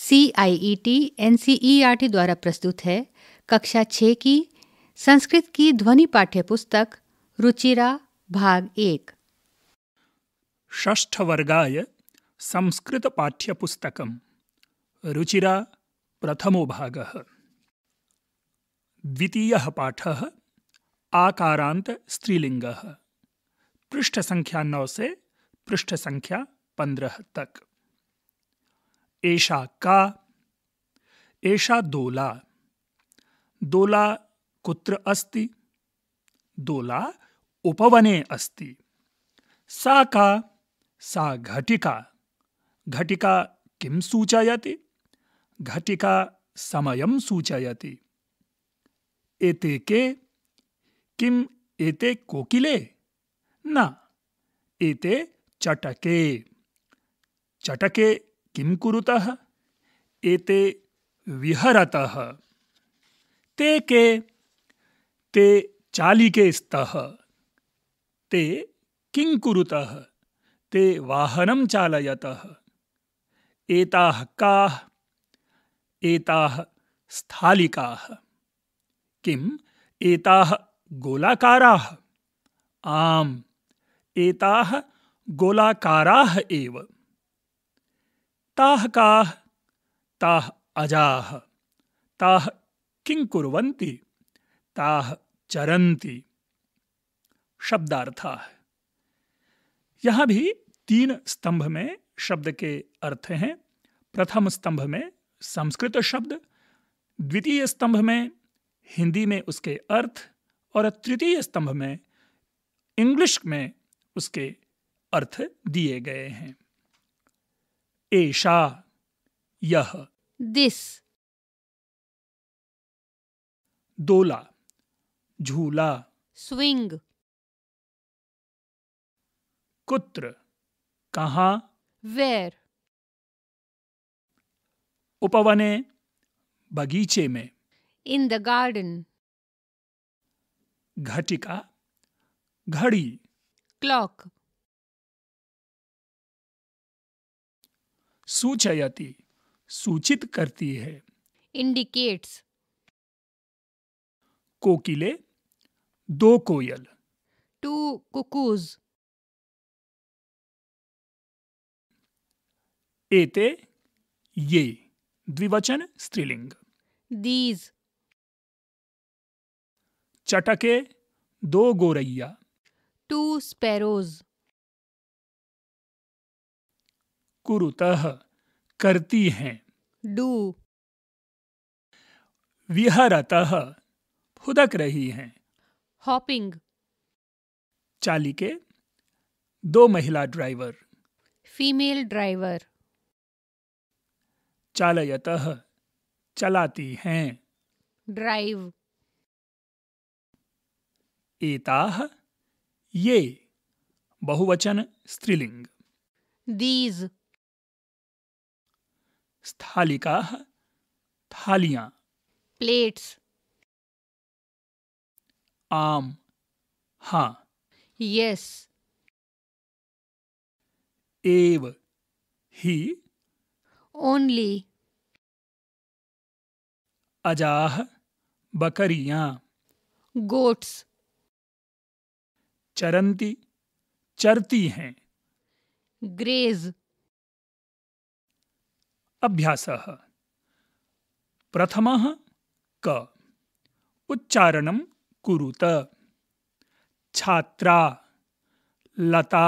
C I E T N C E R T द्वारा प्रस्तुत है कक्षा छः की संस्कृत की ध्वनि पाठ्य पुस्तक रुचिरा भाग एक ष्ठ वर्गाय संस्कृत पाठ्य पुस्तक रुचिरा प्रथमो भाग द्वितीय पाठ आकारांत स्त्रीलिंग पृष्ठ संख्या नौ से पृष्ठ संख्या पंद्रह तक ऐशा का ऐशा दोला दोला कुत्र अस्ति दोला उपवने अस्ति सा का सा घटिका घटिका किम सूचयति घटिका समयं सूचयति एते के किम एते कोकिले न एते चटके चटके किं कुरुतः एते विहरतः ते के ते चालिके स्तः ते किं कुरुतः ते वाहनं चालयतः एताः काः एताः स्थालिकाः किम् एताः गोलाकाराः आम् एताः गोलाकाराः एव ताह काह ताह अजाह ताह किं कुर्वन्ति ताह चरन्ति शब्दार्था है यहाँ भी तीन स्तंभ में शब्द के अर्थ हैं प्रथम स्तंभ में संस्कृत शब्द द्वितीय स्तंभ में हिंदी में उसके अर्थ और तृतीय स्तंभ में इंग्लिश में उसके अर्थ दिए गए हैं एशा यह दिस दोला झूला स्विंग कुत्र कहा वेर उपवने बगीचे में इन द गार्डन घटिका घड़ी क्लॉक सूचयति सूचित करती है इंडिकेट्स कोकिले दो कोयल टू कुकूज एते ये द्विवचन स्त्रीलिंग दीज चटके दो गोरैया टू स्पैरोज़ कुरुतः करती हैं डू विहरतः फुदक रही हैं हॉपिंग चालिके दो महिला ड्राइवर फीमेल ड्राइवर चालयतः चलाती हैं ड्राइव एता ये बहुवचन स्त्रीलिंग दीज स्थालिका थालियां प्लेट्स आम हाँ यस एव ही ओनली अजाह बकरियां गोट्स चरंती चरती हैं ग्रेज़ अभ्यास प्रथम क उच्चारण कुरुत छात्रा लता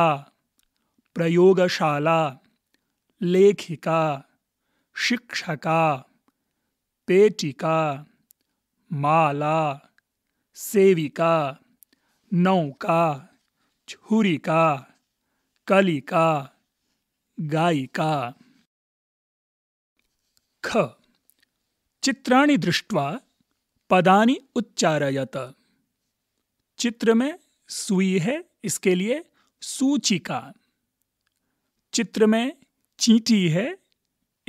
प्रयोगशाला लेखिका शिक्षका पेटिका माला सेविका नौका छुरिका कलिका गायिका ख चित्राणि दृष्टवा पदा उच्चारयत चित्र में सुई है इसके लिए सूचिका चित्र में चींटी है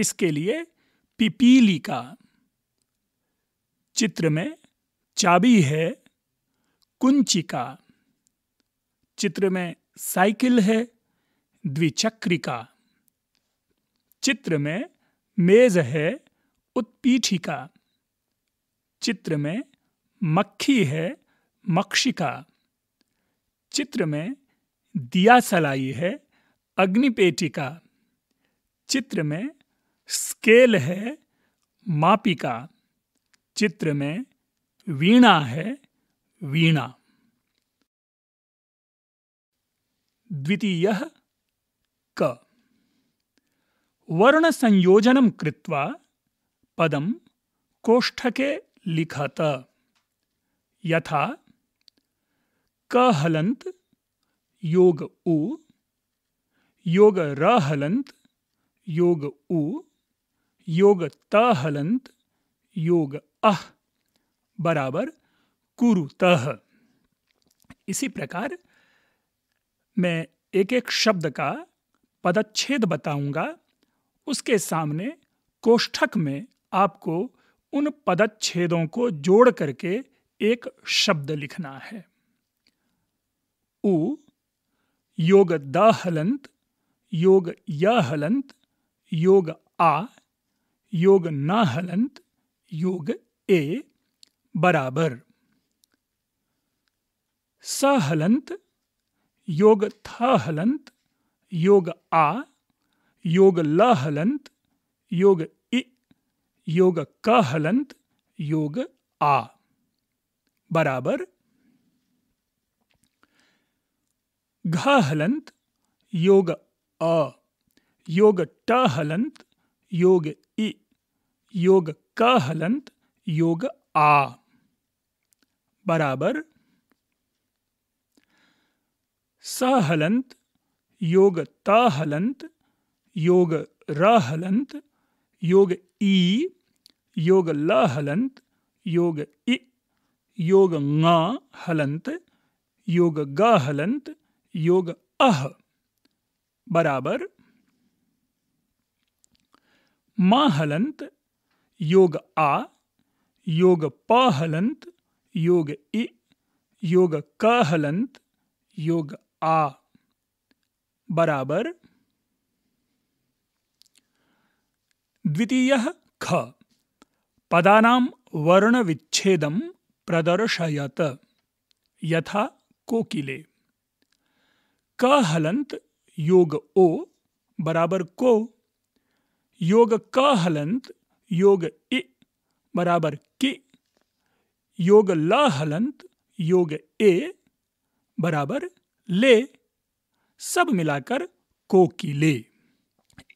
इसके लिए पिपीलिका चित्र में चाबी है कुंचिका चित्र में साइकिल है द्विचक्रिका चित्र में मेज है उत्पीठिका चित्र में मक्खी है मक्षिका चित्र में दिया सलाई है अग्निपेटिका चित्र में स्केल है मापिका चित्र में वीणा है वीणा द्वितीय क वर्णसंयोजनं कृत्वा पदं कोष्ठके लिखत यथा क हलंत योग उ योग र योग उ योग त हलंत योग अह बराबर कुरुतः इसी प्रकार मैं एक एक शब्द का पदच्छेद बताऊंगा उसके सामने कोष्ठक में आपको उन पदच्छेदों को जोड़ करके एक शब्द लिखना है उ योग द हलंत योग य हलंत योग आ योग न हलंत योग ए बराबर स हलंत योग थ हलंत योग आ योग ल हलंत योग इ योग क हलंत योग आ बराबर घ हलंत योग अ योग ट हलंत योग इ योग क हलंत योग आ बराबर स हलंत योग त हलंत योग र हलंत योग ई योग ल हलंत योग इ योग ङ हलंत योग ग हलंत योग अह बराबर मा हलंत योग आ योग प हलंत योग इ योग क हलंत योग आ बराबर द्वितीय ख पदा वर्ण विच्छेद प्रदर्शयत यथा कोकिले क हलंत योग ओ बराबर को योग क हलंत योग इ बराबर कि योग ल हलंत योग ए बराबर ले सब मिलाकर कोकिले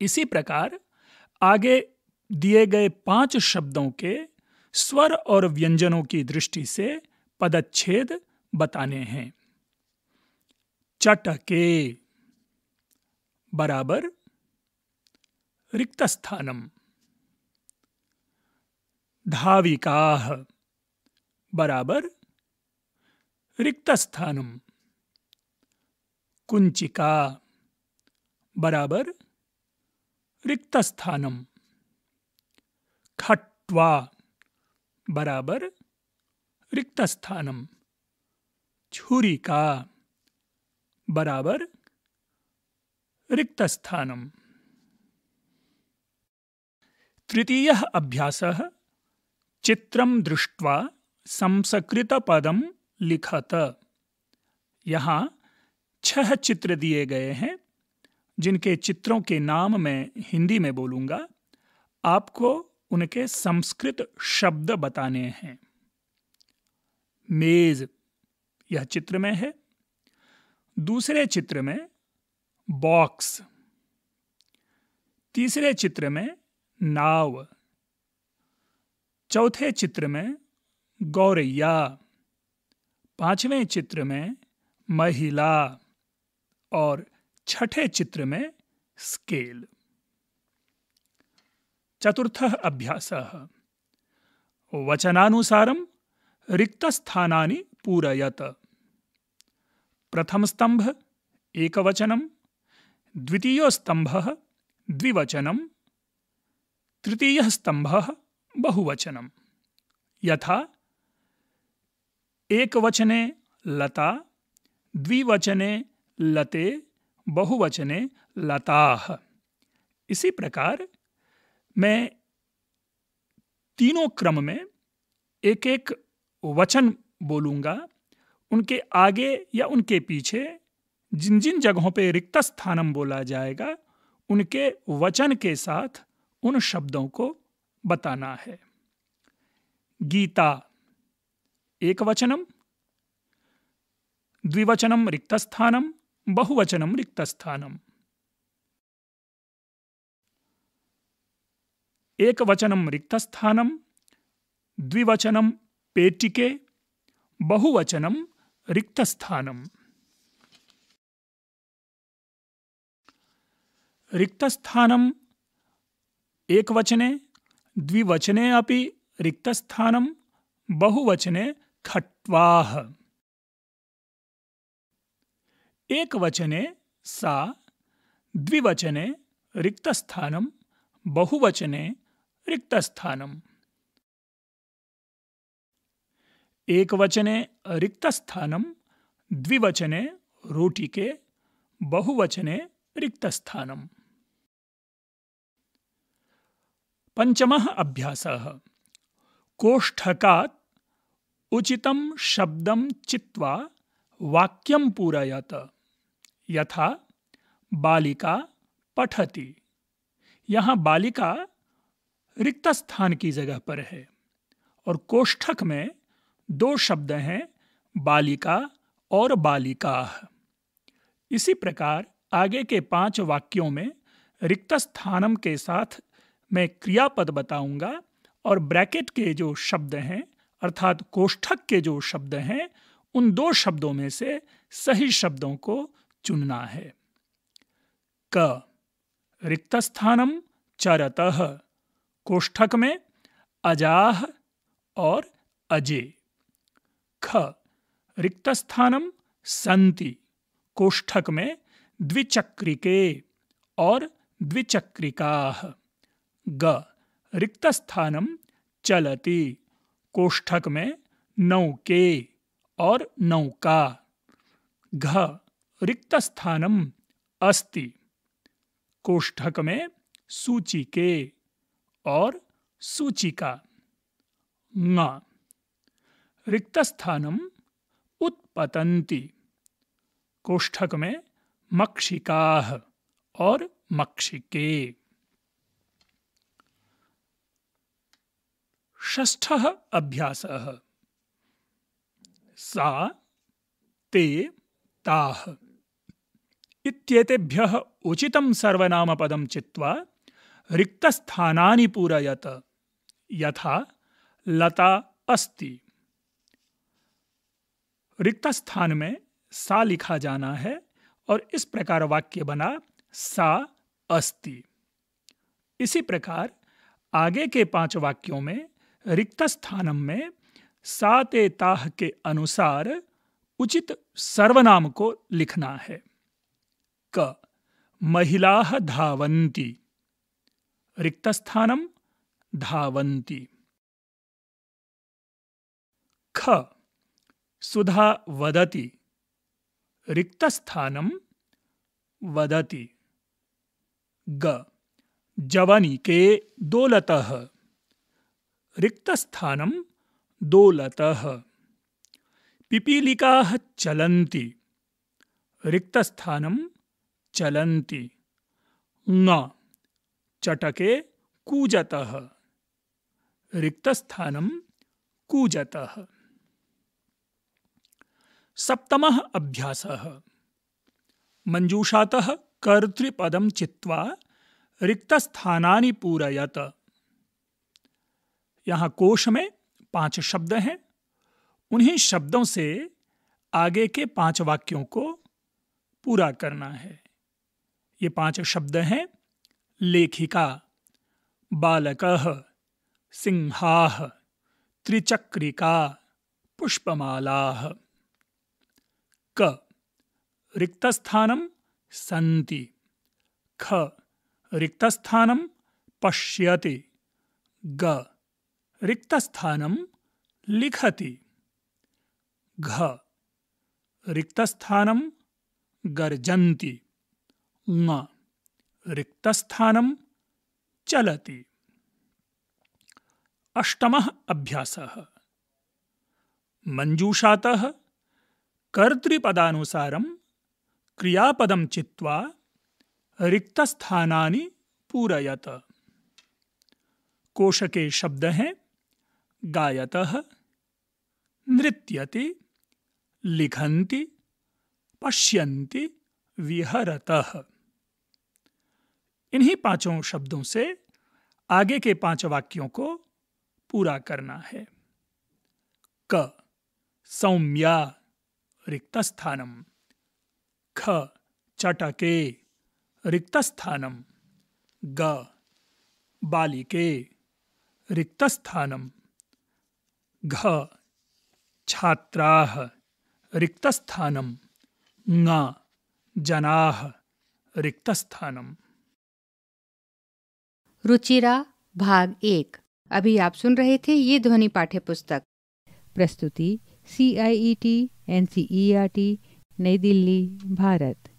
इसी प्रकार आगे दिए गए पांच शब्दों के स्वर और व्यंजनों की दृष्टि से पदच्छेद बताने हैं चटके बराबर रिक्त स्थानम धाविका बराबर रिक्त स्थानम कुंचिका बराबर रिक्तस्थानम खट्वा बराबर रिक्तस्थानम छुरी का बराबर रिक्तस्थानम तृतीय अभ्यास चित्रम दृष्ट्वा संस्कृत पदम लिखत यहाँ छह चित्र दिए गए हैं जिनके चित्रों के नाम मैं हिंदी में बोलूंगा आपको उनके संस्कृत शब्द बताने हैं मेज यह चित्र में है दूसरे चित्र में बॉक्स तीसरे चित्र में नाव चौथे चित्र में गौरैया पांचवें चित्र में महिला और छठे चित्र में स्केल चतुर्थः अभ्यासः वचनानुसारं रिक्तस्थानानि पूरयत प्रथम प्रथमस्तम्भः एकवचनं द्वितीय स्तंभ द्विवचनम तृतीय स्तंभ बहुवचनम यथा एकवचने लता द्विवचने लते बहुवचने लताः इसी प्रकार मैं तीनों क्रम में एक एक वचन बोलूँगा उनके आगे या उनके पीछे जिन जिन जगहों पे रिक्त स्थानम बोला जाएगा उनके वचन के साथ उन शब्दों को बताना है गीता एक वचनम द्विवचनम रिक्त स्थानम बहुवचनम रिक्तस्थानम एकवचनम रिक्तस्थानम द्विवचनम पेटिके बहुवचनम रिक्तस्थानम रिक्तस्थानम एकवचने द्विवचने अपि रिक्तस्थानम बहुवचने खट्वाह एक वचने सा द्विवचने रिक्तस्थानं बहुवचने एक वचने रिक्तस्थानं द्विवचने रोटिके बहुवचने रिक्तस्थानम् पंचम अभ्यास कोष्ठका उचित शब्द चित्वा वाक्यम पूरयत यथा बालिका पठती यहाँ बालिका रिक्त स्थान की जगह पर है और कोष्ठक में दो शब्द हैं बालिका और बालिका इसी प्रकार आगे के पांच वाक्यों में रिक्त स्थानम के साथ मैं क्रियापद बताऊंगा और ब्रैकेट के जो शब्द हैं अर्थात कोष्ठक के जो शब्द हैं उन दो शब्दों में से सही शब्दों को चुनना है क रिक्त स्थानम चरत कोष्ठक में अजाह और अजे ख रिक्त स्थानम संति कोष्ठक में द्विचक्रिके और द्विचक्रिका ग रिक्त स्थानम चलती कोष्ठक में नौके और नौका घ रिक्तस्थानम अस्ति कोष्ठक में सूची के और सूची का ङ रिक्तस्थानम उत्पतंती कोष्ठक में मक्षिका और मक्षिके ष्ठ अभ्यास सा ते ताह इत्येतेभ्यः उचितं सर्वनामपदं चित्वा रिक्तस्थानानि पूरयत यथा लता अस्ति रिक्त स्थान में सा लिखा जाना है और इस प्रकार वाक्य बना सा अस्ति इसी प्रकार आगे के पांच वाक्यों में रिक्त स्थानम में साते ताह के अनुसार उचित सर्वनाम को लिखना है क महिला धावन्ति रिक्तस्थानं धावन्ति ख सुधा वदति रिक्तस्थानं वदति ग जवनिके दोलतः रिक्तस्थानं दोलतः पिपीलिकाः चलन्ति रिक्तस्थानं चलन्ति न चटके कूजतः रिक्तस्थानं कूजतः सप्तमः अभ्यासः मञ्जूषातः कर्तृपदं चित्वा रिक्तस्थानानि पूरयत यहाँ कोश में पांच शब्द हैं उन्हीं शब्दों से आगे के पांच वाक्यों को पूरा करना है ये पांच शब्द हैं लेखिका बालक सिंहा त्रिचक्रिका पुष्पमाला क रिक्तस्थानम सन्ति ख रिक्तस्थानम पश्यति ग रिक्तस्थानम लिखति घ रिक्तस्थानम गर्जन्ति न रिक्तस्थानं चलति अष्टमः अभ्यासः मञ्जूषातः कर्तृपदानुसारं क्रियापदं चित्वा रिक्तस्थानानि पूरयत कोशके शब्द हैं गायतः नृत्यति लिखन्ति पश्यन्ति विहरतः इन्हीं पांचों शब्दों से आगे के पांच वाक्यों को पूरा करना है क सौम्या रिक्त स्थानम ख चटके रिक्त स्थानम ग बालिके रिक्त स्थानम घ छात्रा रिक्त स्थानम जना रिक्त स्थानम रुचिरा भाग एक अभी आप सुन रहे थे ये ध्वनि पाठ्य पुस्तक प्रस्तुति C I E T N C E R T नई दिल्ली भारत